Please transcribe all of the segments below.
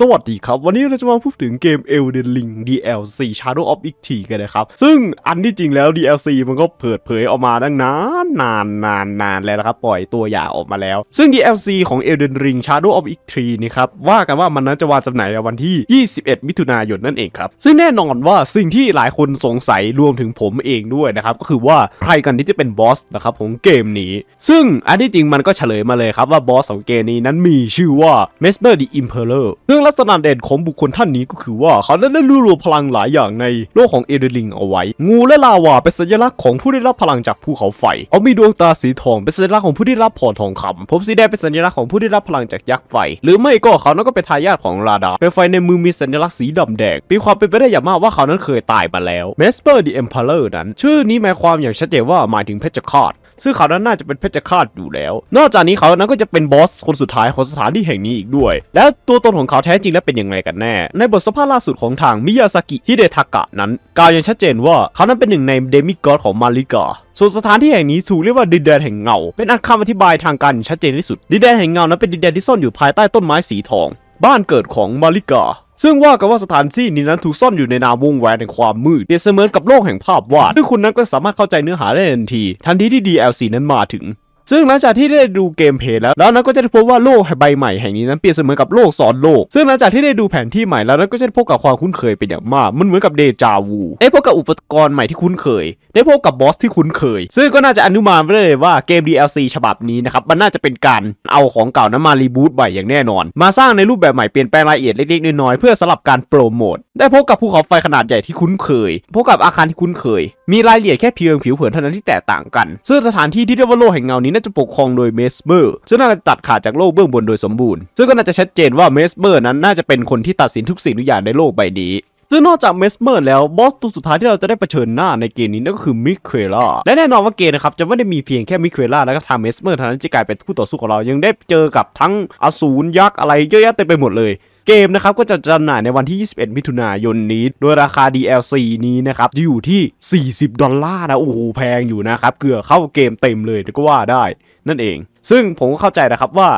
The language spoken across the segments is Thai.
สวัสดีครับ วันนี้เราจะมาพูดถึงเกม Elden Ring DLC Shadow of Icti กันนะครับ ซึ่งอันที่จริงแล้ว DLC มันก็เปิดเผยออกมาตั้งนานนานนานนานแล้วนะครับ ปล่อยตัวอย่างออกมาแล้ว ซึ่ง DLC ของ Elden Ring Shadow of Icti นี่ครับว่ากันว่ามันนั้นจะวางจำหน่ายในวันที่ 21 มิถุนายนนั่นเองครับ ซึ่งแน่นอนว่าสิ่งที่หลายคนสงสัยรวมถึงผมเองด้วยนะครับ ก็คือว่าใครกันที่จะเป็นบอสนะครับของเกมนี้ ซึ่งอันที่จริงมันก็เฉลยมาเลยครับว่าบอสของเกมนี้นั้นมีชื่อว่า Mesmer the i m p e r o r ซึ่งงลักษณะเด่นของบุคคลท่านนี้ก็คือว่าเขานั้นได้รวบรวมพลังหลายอย่างในโลกของเอเดลิงเอาไว้ งูและลาวาเป็นสัญลักษณ์ของผู้ได้รับพลังจากภูเขาไฟเอามีดวงตาสีทอง เป็นสัญลักษณ์ของผู้ได้รับพรทองคำผมสีแดงเป็นสัญลักษณ์ของผู้ได้รับพลังจากยักษ์ไฟ หรือไม่ก็เขานั้นก็เป็นทายาทของราดาเป็นไฟในมือมีสัญลักษณ์สีดำแดงมีความเป็นไปได้อย่างมากว่าเขานั้นเคยตายมาแล้ว เมสเปอร์ดีเอ็มพาเลอร์นั้น ชื่อนี้หมายความอย่างชัดเจนว่าหมายถึงเพชฌฆาตซึ่งเขานั้นน่าจะเป็นเพชฌฆาตอยู่แล้ว นอกจากนี้เขานั้นก็จะเป็นบอสคนสุดท้ายของสถานที่แห่งนี้อีกด้วย และตัวตนของเขาแท้จริงแล้วเป็นยังไงกันแน่ ในบทสัมภาษณ์ล่าสุดของทางมิยาสกิฮิเดทากะนั้นกล่าวอย่างชัดเจนว่าเขานั้นเป็นหนึ่งในเดมิกอดของมาริกา ส่วนสถานที่แห่งนี้ถูกเรียกว่า ดินแดนแห่งเงา เป็นอันคำอธิบายทางการชัดเจนที่สุด ดินแดนแห่งเงา นั้นเป็นดินแดนที่ซ่อนอยู่ภายใต้ต้นไม้สีทอง บ้านเกิดของมาริกาซึ่งว่ากันว่าสถานที่นี้นั้นถูกซ่อนอยู่ในนามวงแหวนแห่งความมืด เปรียบเสมือนกับโลกแห่งภาพวาดซึ่งคุณนั้นก็สามารถเข้าใจเนื้อหาได้ทันที ทันทีที่ DLC นั้นมาถึงซึ่งหลังจากที่ได้ดูเกมเพย์แล้ว แล้วนั้นก็จะได้พบว่าโลกใบใหม่แห่งนี้นั้นเปรียบเสมือนกับโลกสอนโลก ซึ่งหลังจากที่ได้ดูแผนที่ใหม่แล้วนั้นก็จะพบกับความคุ้นเคยเป็นอย่างมาก มันเหมือนกับเดจาวูได้พบกับอุปกรณ์ใหม่ที่คุ้นเคย ได้พบกับบอสที่คุ้นเคย ซึ่งก็น่าจะอนุมานได้เลยว่าเกม DLC ฉบับนี้นะครับมันน่าจะเป็นการเอาของเก่านั้นมารีบูตใหม่อย่างแน่นอน มาสร้างในรูปแบบใหม่เปลี่ยนแปลงรายละเอียดเล็กๆน้อยๆเพื่อสลับการโปรโมท ได้พบกับภูเขาไฟขนาดใหญ่ที่คุ้นเคย พบกับอาคารที่คุ้นเคย มีรายละเอียดแค่เพียงผิวเผินเท่านั้นที่แตกต่างกันซึ่งสถานที่ที่เรียกว่าโลกแห่งเงานี้น่าจะปกครองโดยเมสเมอร์ซึ่งน่าจะตัดขาดจากโลกเบื้องบนโดยสมบูรณ์ ซึ่งก็น่าจะชัดเจนว่าเมสเมอร์นั้นน่าจะเป็นคนที่ตัดสินทุกสิ่งทุกอย่างในโลกใบนี้ ซึ่งนอกจากเมสเมอร์แล้วบอสตัวสุดท้ายที่เราจะได้เผชิญหน้าในเกมนี้นั่นก็คือมิเควล่าและแน่นอนว่าเกมนะครับ จะไม่ได้มีเพียงแค่มิเควล่าแล้วก็ทางเมสเมอร์เท่านั้นที่กลายเป็นคู่ต่อสู้ของเรายังได้เจอกับทั้งอสูรยักษ์อะไรเยอะแยะเต็มไปหมดเลยเกมนะครับก็จะจำหน่ายในวันที่ 21 มิถุนายนนี้โดยราคา DLC นี้นะครับจะอยู่ที่ 40 ดอลลาร์นะ โอ้โห แพงอยู่นะครับ เกือบเข้าเกมเต็มเลยก็ว่าได้นั่นเอง ซึ่งผมก็เข้าใจนะครับว่า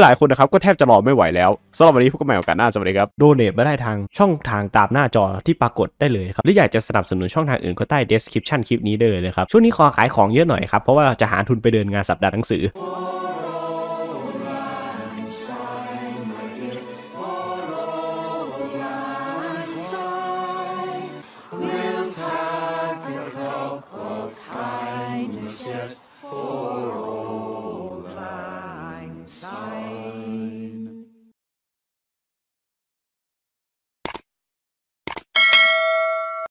หลายๆ คนนะครับก็แทบจะรอไม่ไหวแล้วสำหรับวันนี้พวกก็ใหม่โอกาสหน้าสวัสดีครับโดเนทมาได้ทางช่องทางตามหน้าจอที่ปรากฏได้เลยครับ หรืออยากจะสนับสนุนช่องทางอื่นก็ใต้ description คลิปนี้ได้เลยครับ ช่วงนี้ขอขายของเยอะหน่อยครับ เพราะว่าจะหาทุนไปเดินงานสัปดาห์หนังสือ